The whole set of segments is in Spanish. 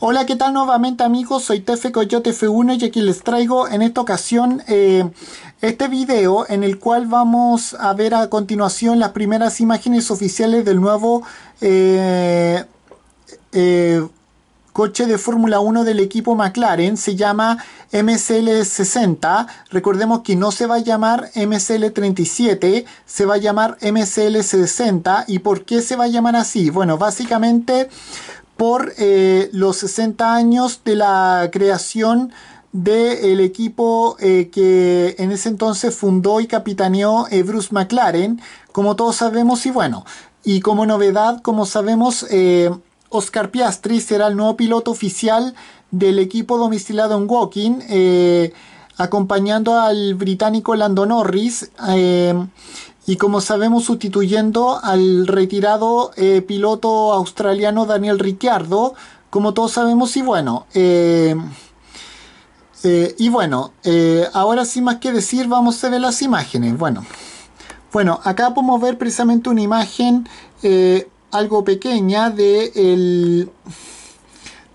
Hola, ¿qué tal nuevamente amigos? Soy Tefe Coyote F1 y aquí les traigo en esta ocasión eh, este video en el cual vamos a ver a continuación las primeras imágenes oficiales del nuevo eh, eh, coche de Fórmula 1 del equipo McLaren se llama MCL60. Recordemos que no se va a llamar MCL37, se va a llamar MCL60. ¿Y por qué se va a llamar así? Bueno, básicamente por eh, los 60 años de la creación del equipo eh, que en ese entonces fundó y capitaneó eh, Bruce McLaren, como todos sabemos, y bueno, y como novedad, como sabemos, Oscar Piastri será el nuevo piloto oficial del equipo domiciliado en Woking, acompañando al británico Lando Norris y como sabemos sustituyendo al retirado eh, piloto australiano Daniel Ricciardo, como todos sabemos y bueno, eh, eh, y bueno, ahora sin más que decir vamos a ver las imágenes, bueno, bueno, acá podemos ver precisamente una imagen algo pequeña de el,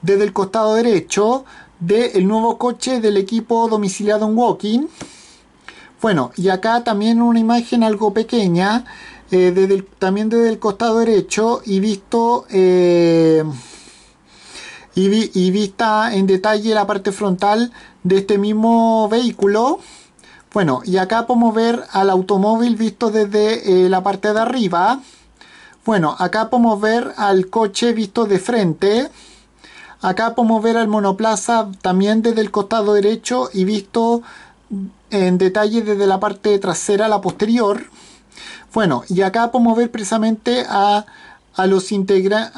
desde el costado derecho del nuevo coche del equipo domiciliado en Walking. Bueno, y acá también una imagen algo pequeña, eh, desde también desde el costado derecho y visto... Eh, y, vista en detalle la parte frontal de este mismo vehículo bueno, y acá podemos ver al automóvil visto desde eh, la parte de arriba. Bueno, acá podemos ver al coche visto de frente. Acá podemos ver al monoplaza también desde el costado derecho y visto en detalle desde la parte trasera a la posterior. Bueno, y acá podemos ver precisamente a, a los integra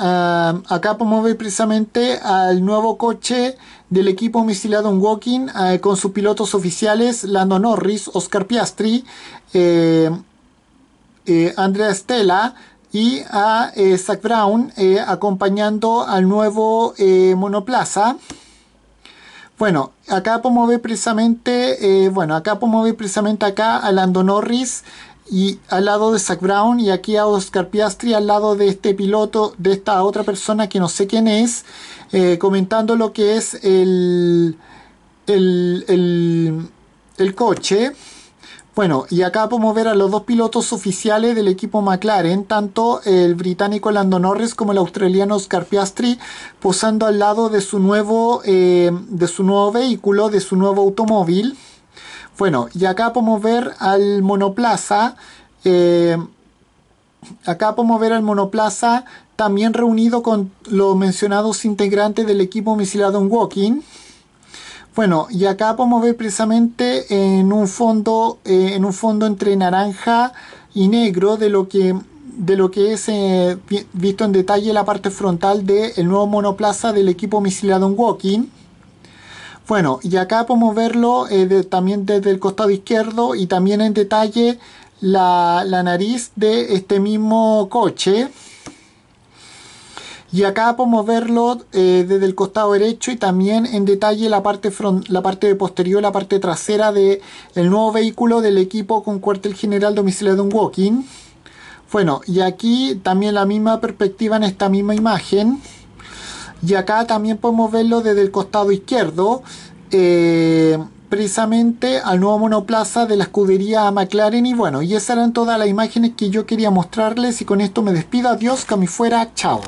acá podemos ver precisamente al nuevo coche del equipo misilado Walking eh, con sus pilotos oficiales Lando Norris, Oscar Piastri, eh, eh, Andrea Stella y a Zach Brown acompañando al nuevo monoplaza. Bueno, acá podemos ver precisamente, eh, bueno, acá podemos ver precisamente acá a Lando Norris y al lado de Zach Brown y aquí a Oscar Piastri al lado de este piloto, de esta otra persona que no sé quién es, eh, comentando lo que es el, el, el coche. Bueno, y acá podemos ver a los dos pilotos oficiales del equipo McLaren, tanto el británico Lando Norris como el australiano Oscar Piastri, posando al lado de su nuevo, eh, de su nuevo vehículo, de su nuevo automóvil. Bueno, y acá podemos ver al monoplaza. Eh, acá podemos ver al monoplaza también reunido con los mencionados integrantes del equipo Misilado Walking. Bueno, y acá podemos ver precisamente en un fondo, eh, en un fondo entre naranja y negro de lo que, de lo que es eh, visto en detalle la parte frontal del nuevo monoplaza del equipo misilado en Walking. Bueno, y acá podemos verlo eh, también desde el costado izquierdo y también en detalle la nariz de este mismo coche y acá podemos verlo eh, desde el costado derecho y también en detalle la parte, la parte posterior, la parte trasera del nuevo vehículo del equipo con cuartel general de en Walking. Bueno, y aquí también la misma perspectiva en esta misma imagen. Y acá también podemos verlo desde el costado izquierdo, eh, precisamente al nuevo monoplaza de la escudería McLaren. Y bueno, y esas eran todas las imágenes que yo quería mostrarles. Y con esto me despido. Adiós, que a fuera. Chao.